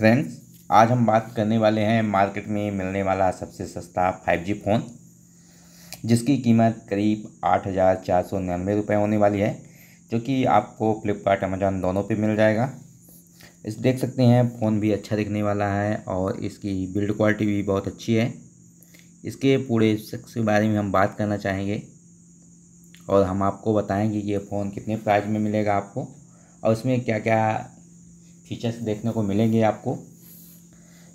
friends आज हम बात करने वाले हैं मार्केट में मिलने वाला सबसे सस्ता 5G फ़ोन जिसकी कीमत करीब आठ हज़ार चार सौ निन्यानवे रुपये होने वाली है जो कि आपको फ्लिपकार्ट अमेजोन दोनों पे मिल जाएगा इस देख सकते हैं फ़ोन भी अच्छा दिखने वाला है और इसकी बिल्ड क्वालिटी भी बहुत अच्छी है इसके पूरे शख्स के बारे में हम बात करना चाहेंगे और हम आपको बताएंगे कि ये फ़ोन कितने प्राइस में मिलेगा आपको और इसमें क्या क्या फीचर्स देखने को मिलेंगे आपको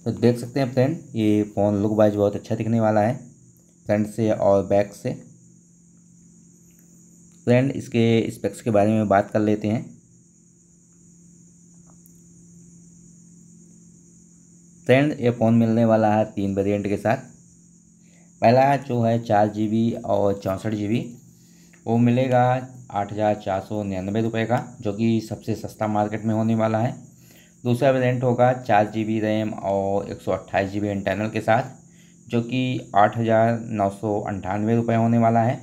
तो देख सकते हैं फ्रेंड ये फ़ोन लुक वाइज बहुत अच्छा दिखने वाला है फ्रंट से और बैक से फ्रेंड इसके स्पेक्स के बारे में बात कर लेते हैं फ्रेंड ये फ़ोन मिलने वाला है तीन वेरिएंट के साथ पहला जो है चार जी बी और चौंसठ जी बी वो मिलेगा आठ हज़ार चार सौ निन्यानवे रुपये का जो कि सबसे सस्ता मार्केट में होने वाला है दूसरा वेरिएंट होगा चार जी बी रैम और एक सौ अट्ठाईस जी बी इंटरनल के साथ जो कि आठ हज़ार नौ सौ अंठानवे रुपये होने वाला है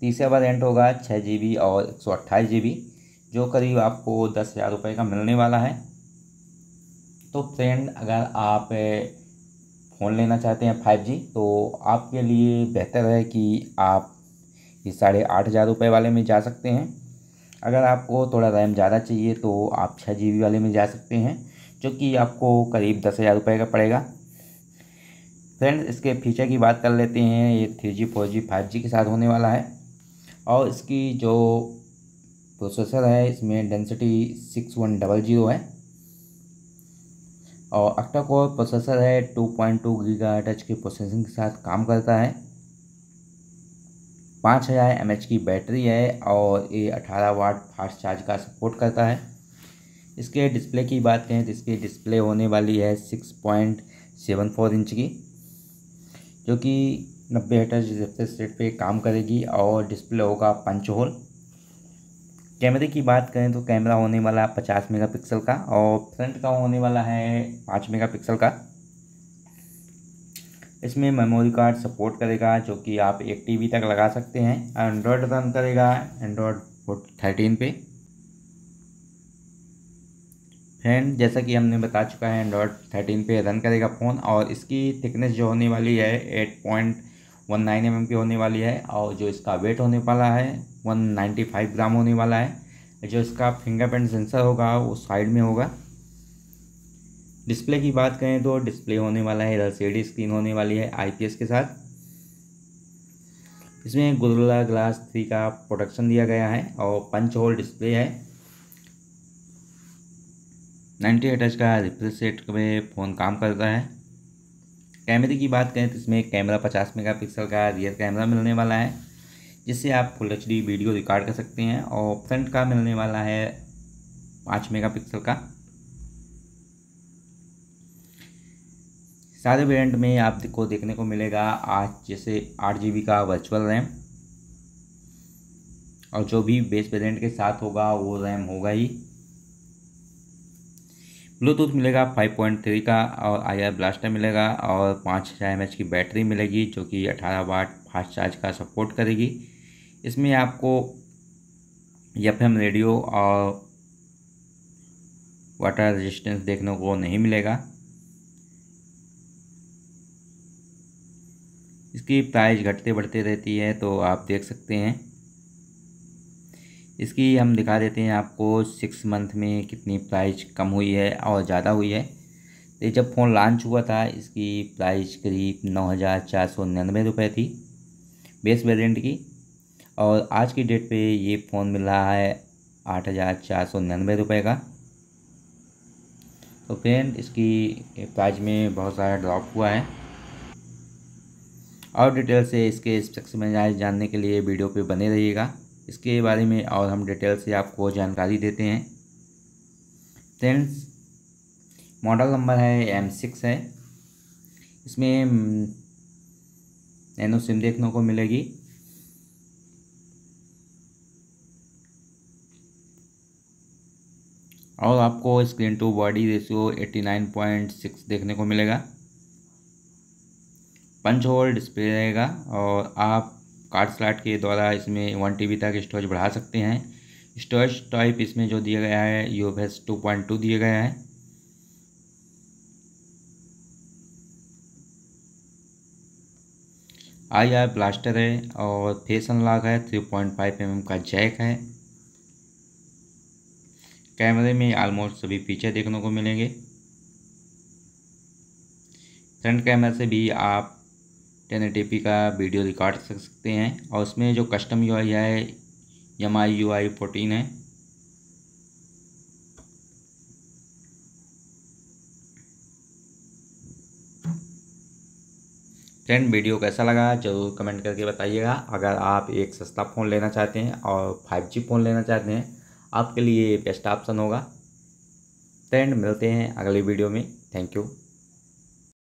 तीसरा वेरिएंट होगा छः जी बी और एक सौ अट्ठाईस जी बी जो करीब आपको दस हज़ार रुपये का मिलने वाला है तो फ्रेंड अगर आप फ़ोन लेना चाहते हैं फाइव जी तो आपके लिए बेहतर है कि आप ये साढ़े आठ हज़ार रुपये वाले में जा सकते हैं अगर आपको थोड़ा रैम ज़्यादा चाहिए तो आप छः जी वाले में जा सकते हैं जो कि आपको करीब दस हज़ार रुपये का पड़ेगा फ्रेंड्स इसके फीचर की बात कर लेते हैं ये three G four G five G के साथ होने वाला है और इसकी जो प्रोसेसर है इसमें density six one double zero है और अक्टा कोर प्रोसेसर है टू पॉइंट टू गीगा टच के प्रोसेसिंग के साथ काम करता है पाँच हज़ार एम की बैटरी है और ये अठारह वाट फास्ट चार्ज का सपोर्ट करता है इसके डिस्प्ले की बात करें तो इसकी डिस्प्ले होने वाली है six point seven four inch की जो कि नब्बे हटर रिफ्रेश रेट पे काम करेगी और डिस्प्ले होगा पंच होल कैमरे की बात करें तो कैमरा होने वाला है पचास मेगा का और फ्रंट का होने वाला है पाँच मेगा का इसमें मेमोरी कार्ड सपोर्ट करेगा जो कि आप एक टी तक लगा सकते हैं एंड्रॉयड रन करेगा एंड्रॉयड थर्टीन पे फ्रेंड जैसा कि हमने बता चुका है एंड्रॉयड थर्टीन पे रन करेगा फ़ोन और इसकी थिकनेस जो होने वाली है eight point one nine M की होने वाली है और जो इसका वेट होने वाला है वन नाइन्टी फाइव ग्राम होने वाला है जो इसका फिंगरप्रिंट सेंसर होगा वो साइड में होगा डिस्प्ले की बात करें तो डिस्प्ले होने वाला है एल स्क्रीन होने वाली है आईपीएस के साथ इसमें गुदला ग्लास थ्री का प्रोटेक्शन दिया गया है और पंच होल डिस्प्ले है नाइन्टी एच का रिफ्रेश सेट में फ़ोन काम करता है कैमरे की बात करें तो इसमें कैमरा पचास मेगापिक्सल का रियर कैमरा मिलने वाला है जिससे आप फुल एच वीडियो रिकॉर्ड कर सकते हैं और फ्रंट का मिलने वाला है पाँच मेगापिक्सल का सारे वेरियंट में आपको देखने को मिलेगा आज जैसे आठ जी का वर्चुअल रैम और जो भी बेस वेरियंट के साथ होगा वो रैम होगा ही ब्लूटूथ मिलेगा 5.3 का और आई आर ब्लास्टर मिलेगा और पाँच हज़ार एम की बैटरी मिलेगी जो कि 18 वाट फास्ट चार्ज का सपोर्ट करेगी इसमें आपको एफ रेडियो और वाटर रेजिस्टेंस देखने को नहीं मिलेगा इसकी प्राइस घटते बढ़ते रहती है तो आप देख सकते हैं इसकी हम दिखा देते हैं आपको सिक्स मंथ में कितनी प्राइस कम हुई है और ज़्यादा हुई है तो जब फ़ोन लॉन्च हुआ था इसकी प्राइस करीब नौ हज़ार चार सौ निन्यानवे रुपये थी बेस वेरिएंट की और आज की डेट पे ये फ़ोन मिल रहा है आठ हज़ार चार सौ निन्यानवे रुपये का तो फ्रेंड इसकी प्राइस में बहुत सारा ड्रॉप हुआ है और डिटेल से इसके स्पेक्स में जानने के लिए वीडियो पे बने रहिएगा इसके बारे में और हम डिटेल से आपको जानकारी देते हैं फ्रेंड्स मॉडल नंबर है एम सिक्स है इसमें नैनो सिम हम्म, देखने को मिलेगी और आपको screen to body ratio nine point six देखने को मिलेगा पंच होल डिस्प्ले रहेगा और आप कार्ड स्लाट के द्वारा इसमें वन टी तक स्टोरेज बढ़ा सकते हैं स्टोरेज टाइप इसमें जो दिया गया है U F S two point two दिया गया है आई आर ब्लास्टर है और फेस अनलॉक है थ्री पॉइंट फाइव एम का जैक है कैमरे में ऑलमोस्ट सभी फीचर देखने को मिलेंगे फ्रंट कैमरा से भी आप टेन का वीडियो रिकॉर्ड कर सकते हैं और उसमें जो कस्टम यू आई है M I U I fourteen है फ्रेंड वीडियो कैसा लगा जरूर कमेंट करके बताइएगा अगर आप एक सस्ता फ़ोन लेना चाहते हैं और फाइव जी फ़ोन लेना चाहते हैं आपके लिए बेस्ट ऑप्शन होगा फ्रेंड मिलते हैं अगले वीडियो में थैंक यू